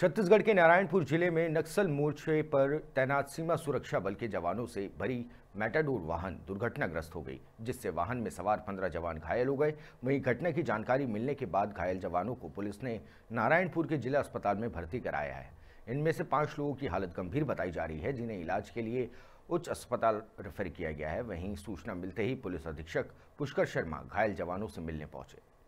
छत्तीसगढ़ के नारायणपुर जिले में नक्सल मोर्चे पर तैनात सीमा सुरक्षा बल के जवानों से भरी मेटाडोर वाहन दुर्घटनाग्रस्त हो गई जिससे वाहन में सवार पंद्रह जवान घायल हो गए वहीं घटना की जानकारी मिलने के बाद घायल जवानों को पुलिस ने नारायणपुर के जिला अस्पताल में भर्ती कराया है इनमें से पाँच लोगों की हालत गंभीर बताई जा रही है जिन्हें इलाज के लिए उच्च अस्पताल रेफर किया गया है वहीं सूचना मिलते ही पुलिस अधीक्षक पुष्कर शर्मा घायल जवानों से मिलने पहुंचे